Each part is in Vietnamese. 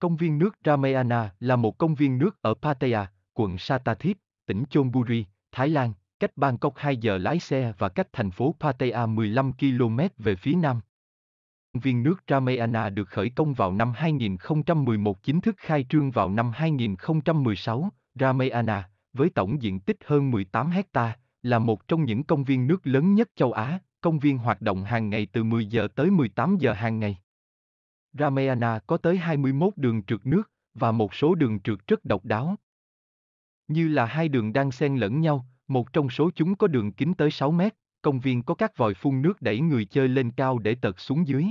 Công viên nước Ramayana là một công viên nước ở Pattaya, quận Sattathip, tỉnh Chonburi, Thái Lan, cách Bangkok 2 giờ lái xe và cách thành phố Pattaya 15 km về phía nam. Công viên nước Ramayana được khởi công vào năm 2011 chính thức khai trương vào năm 2016. Ramayana, với tổng diện tích hơn 18 hecta, là một trong những công viên nước lớn nhất châu Á. Công viên hoạt động hàng ngày từ 10 giờ tới 18 giờ hàng ngày. Ramayana có tới 21 đường trượt nước, và một số đường trượt rất độc đáo. Như là hai đường đang xen lẫn nhau, một trong số chúng có đường kính tới 6 mét, công viên có các vòi phun nước đẩy người chơi lên cao để tật xuống dưới.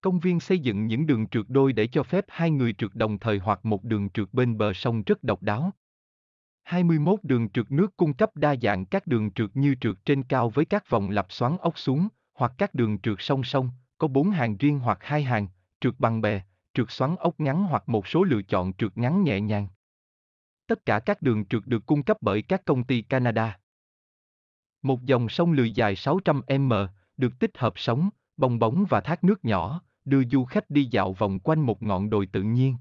Công viên xây dựng những đường trượt đôi để cho phép hai người trượt đồng thời hoặc một đường trượt bên bờ sông rất độc đáo. 21 đường trượt nước cung cấp đa dạng các đường trượt như trượt trên cao với các vòng lặp xoắn ốc xuống, hoặc các đường trượt song song, có bốn hàng riêng hoặc hai hàng, trượt bằng bè, trượt xoắn ốc ngắn hoặc một số lựa chọn trượt ngắn nhẹ nhàng. Tất cả các đường trượt được cung cấp bởi các công ty Canada. Một dòng sông lười dài 600m, được tích hợp sóng, bong bóng và thác nước nhỏ, đưa du khách đi dạo vòng quanh một ngọn đồi tự nhiên.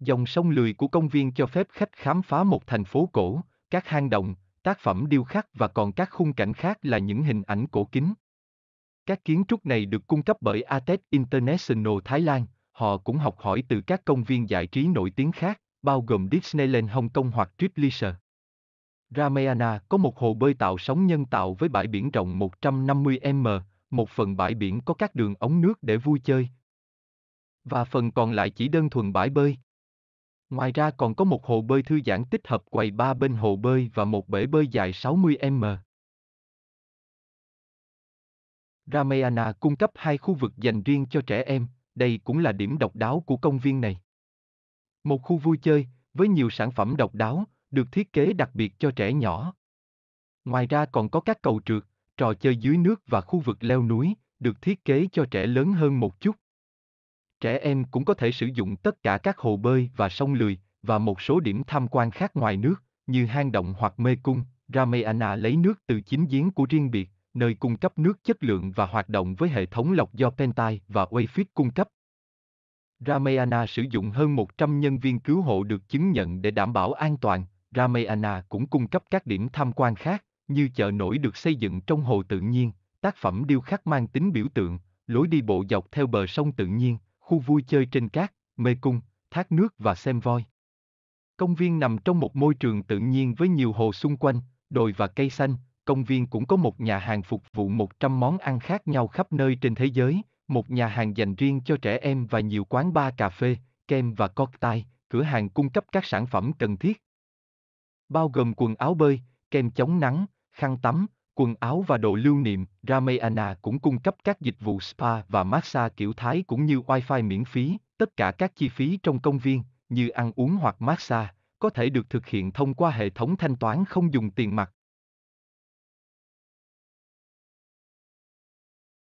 Dòng sông lười của công viên cho phép khách khám phá một thành phố cổ, các hang động, tác phẩm điêu khắc và còn các khung cảnh khác là những hình ảnh cổ kính. Các kiến trúc này được cung cấp bởi Atet International Thái Lan, họ cũng học hỏi từ các công viên giải trí nổi tiếng khác, bao gồm Disneyland Hong Kong hoặc Tripliser. Ramayana có một hồ bơi tạo sóng nhân tạo với bãi biển rộng 150 m, một phần bãi biển có các đường ống nước để vui chơi. Và phần còn lại chỉ đơn thuần bãi bơi. Ngoài ra còn có một hồ bơi thư giãn tích hợp quầy ba bên hồ bơi và một bể bơi dài 60 m. Ramayana cung cấp hai khu vực dành riêng cho trẻ em, đây cũng là điểm độc đáo của công viên này. Một khu vui chơi, với nhiều sản phẩm độc đáo, được thiết kế đặc biệt cho trẻ nhỏ. Ngoài ra còn có các cầu trượt, trò chơi dưới nước và khu vực leo núi, được thiết kế cho trẻ lớn hơn một chút. Trẻ em cũng có thể sử dụng tất cả các hồ bơi và sông lười, và một số điểm tham quan khác ngoài nước, như hang động hoặc mê cung, Ramayana lấy nước từ chính giếng của riêng biệt nơi cung cấp nước chất lượng và hoạt động với hệ thống lọc do Pentai và Wayfit cung cấp. Ramayana sử dụng hơn 100 nhân viên cứu hộ được chứng nhận để đảm bảo an toàn. Ramayana cũng cung cấp các điểm tham quan khác, như chợ nổi được xây dựng trong hồ tự nhiên, tác phẩm điêu khắc mang tính biểu tượng, lối đi bộ dọc theo bờ sông tự nhiên, khu vui chơi trên cát, mê cung, thác nước và xem voi. Công viên nằm trong một môi trường tự nhiên với nhiều hồ xung quanh, đồi và cây xanh, công viên cũng có một nhà hàng phục vụ 100 món ăn khác nhau khắp nơi trên thế giới, một nhà hàng dành riêng cho trẻ em và nhiều quán bar cà phê, kem và cocktail, cửa hàng cung cấp các sản phẩm cần thiết. Bao gồm quần áo bơi, kem chống nắng, khăn tắm, quần áo và đồ lưu niệm, Ramayana cũng cung cấp các dịch vụ spa và massage kiểu Thái cũng như Wi-Fi miễn phí, tất cả các chi phí trong công viên, như ăn uống hoặc massage, có thể được thực hiện thông qua hệ thống thanh toán không dùng tiền mặt.